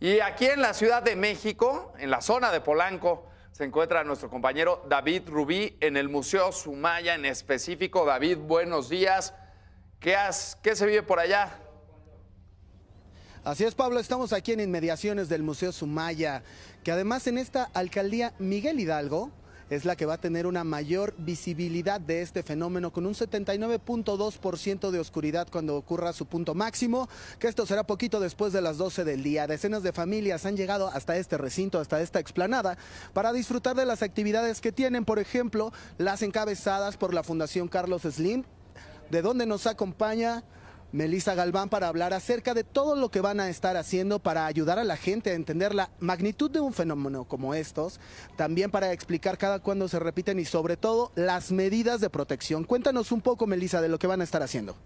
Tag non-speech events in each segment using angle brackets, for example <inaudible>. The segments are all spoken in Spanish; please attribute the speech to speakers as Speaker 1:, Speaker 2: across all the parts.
Speaker 1: Y aquí en la Ciudad de México, en la zona de Polanco, se encuentra nuestro compañero David Rubí en el Museo Sumaya en específico. David, buenos días. ¿Qué, has, qué se vive por allá?
Speaker 2: Así es, Pablo, estamos aquí en inmediaciones del Museo Sumaya, que además en esta alcaldía Miguel Hidalgo, es la que va a tener una mayor visibilidad de este fenómeno con un 79.2% de oscuridad cuando ocurra su punto máximo, que esto será poquito después de las 12 del día. Decenas de familias han llegado hasta este recinto, hasta esta explanada, para disfrutar de las actividades que tienen, por ejemplo, las encabezadas por la Fundación Carlos Slim, de donde nos acompaña Melissa Galván para hablar acerca de todo lo que van a estar haciendo para ayudar a la gente a entender la magnitud de un fenómeno como estos, también para explicar cada cuándo se repiten y sobre todo las medidas de protección. Cuéntanos un poco, Melissa, de lo que van a estar haciendo.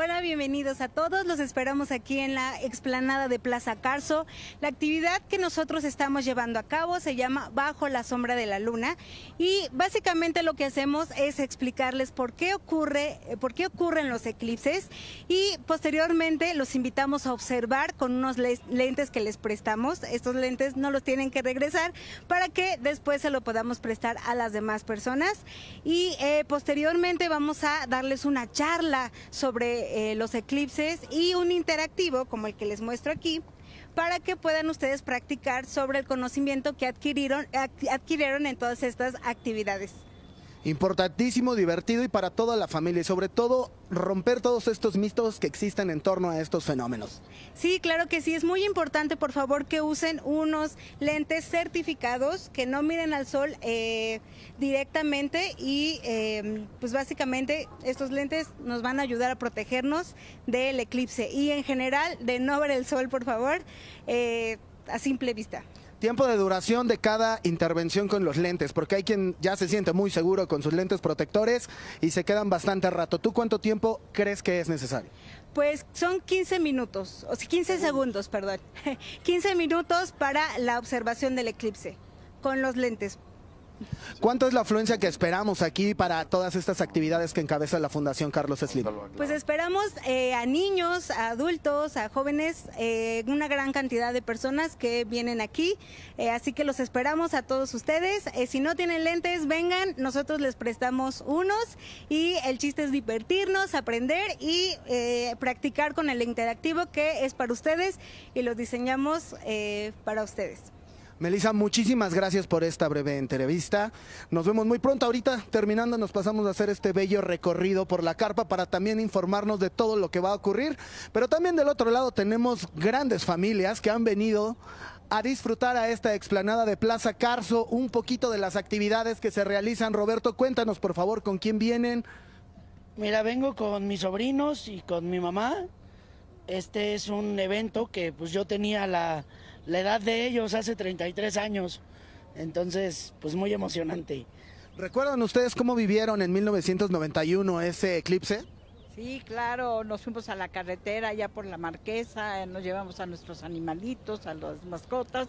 Speaker 3: Hola, bienvenidos a todos. Los esperamos aquí en la explanada de Plaza Carso. La actividad que nosotros estamos llevando a cabo se llama Bajo la sombra de la luna y básicamente lo que hacemos es explicarles por qué ocurre, eh, por qué ocurren los eclipses y posteriormente los invitamos a observar con unos lentes que les prestamos. Estos lentes no los tienen que regresar para que después se lo podamos prestar a las demás personas y eh, posteriormente vamos a darles una charla sobre eh, los eclipses y un interactivo como el que les muestro aquí para que puedan ustedes practicar sobre el conocimiento que adquirieron, adquirieron en todas estas actividades
Speaker 2: importantísimo, divertido y para toda la familia y sobre todo romper todos estos mitos que existen en torno a estos fenómenos.
Speaker 3: Sí, claro que sí, es muy importante por favor que usen unos lentes certificados que no miren al sol eh, directamente y eh, pues básicamente estos lentes nos van a ayudar a protegernos del eclipse y en general de no ver el sol por favor eh, a simple vista.
Speaker 2: Tiempo de duración de cada intervención con los lentes, porque hay quien ya se siente muy seguro con sus lentes protectores y se quedan bastante rato. ¿Tú cuánto tiempo crees que es necesario?
Speaker 3: Pues son 15 minutos, o 15 segundos, perdón. 15 <laughs> minutos para la observación del eclipse con los lentes.
Speaker 2: ¿Cuánto es la afluencia que esperamos aquí para todas estas actividades que encabeza la Fundación Carlos Slim?
Speaker 3: Pues esperamos eh, a niños, a adultos, a jóvenes, eh, una gran cantidad de personas que vienen aquí, eh, así que los esperamos a todos ustedes. si no tienen lentes, vengan, nosotros les prestamos unos y el chiste es divertirnos, aprender y practicar con el interactivo que es para ustedes y los diseñamos para ustedes.
Speaker 2: Melissa, muchísimas gracias por esta breve entrevista. Nos vemos muy pronto. Ahorita, terminando, nos pasamos a hacer este bello recorrido por la carpa para también informarnos de todo lo que va a ocurrir. Pero también del otro lado tenemos grandes familias que han venido a disfrutar a esta explanada de Plaza Carso, un poquito de las actividades que se realizan. Roberto, cuéntanos por favor con quién vienen. Mira, vengo con mis sobrinos y con mi mamá este es un evento que pues yo tenía la, la edad de ellos hace 33 años. Entonces, pues muy emocionante. ¿Recuerdan ustedes cómo vivieron en 1991 ese eclipse?
Speaker 3: Sí, claro, nos fuimos a la carretera ya por la marquesa, nos llevamos a nuestros animalitos, a las mascotas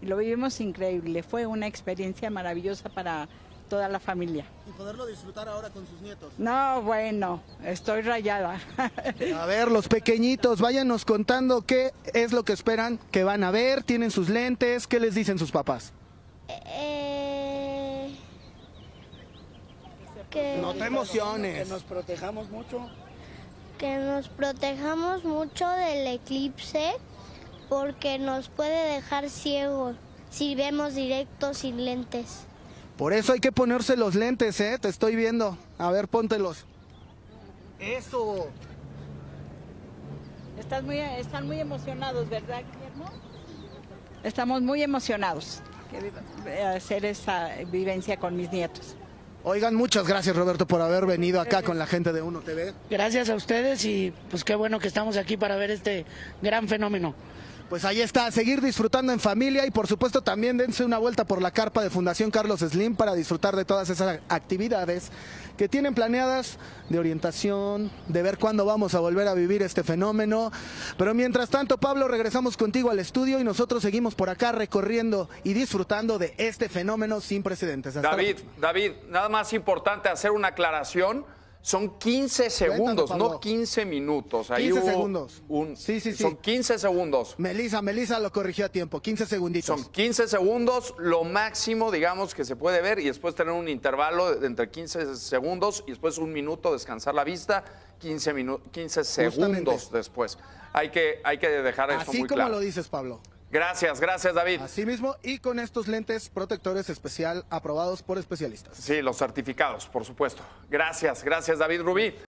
Speaker 3: y lo vivimos increíble. Fue una experiencia maravillosa para toda la familia. ¿Y poderlo disfrutar ahora con sus nietos? No, bueno, estoy rayada.
Speaker 2: <laughs> a ver, los pequeñitos, váyanos contando qué es lo que esperan que van a ver, tienen sus lentes, qué les dicen sus papás. Eh...
Speaker 3: No te emociones. Que nos
Speaker 2: protejamos mucho.
Speaker 3: Que nos protejamos mucho del eclipse porque nos puede dejar ciego si vemos directo sin lentes.
Speaker 2: Por eso hay que ponerse los lentes, ¿eh? Te estoy viendo. A ver, póntelos.
Speaker 3: Eso. Están muy, están muy emocionados, ¿verdad, Guillermo? Estamos muy emocionados de hacer esa vivencia con mis nietos.
Speaker 2: Oigan, muchas gracias Roberto por haber venido acá con la gente de Uno TV. Gracias a ustedes y pues qué bueno que estamos aquí para ver este gran fenómeno. Pues ahí está, seguir disfrutando en familia y por supuesto también dense una vuelta por la carpa de Fundación Carlos Slim para disfrutar de todas esas actividades que tienen planeadas de orientación, de ver cuándo vamos a volver a vivir este fenómeno. Pero mientras tanto, Pablo, regresamos contigo al estudio y nosotros seguimos por acá recorriendo y disfrutando de este fenómeno sin precedentes.
Speaker 1: David, David, nada más importante hacer una aclaración son 15 segundos, no 15 minutos. Ahí 15 segundos. Un, sí, sí, sí. Son 15 segundos.
Speaker 2: Melisa, Melisa lo corrigió a tiempo, 15 segunditos. Son
Speaker 1: 15 segundos, lo máximo, digamos, que se puede ver y después tener un intervalo de entre 15 segundos y después un minuto, descansar la vista, 15, 15 segundos después. Hay que, hay que dejar eso muy claro. Así como lo
Speaker 2: dices, Pablo.
Speaker 1: Gracias, gracias David. Asimismo, y con
Speaker 2: estos lentes protectores especial aprobados por especialistas.
Speaker 1: Sí, los certificados, por supuesto. Gracias, gracias David Rubí.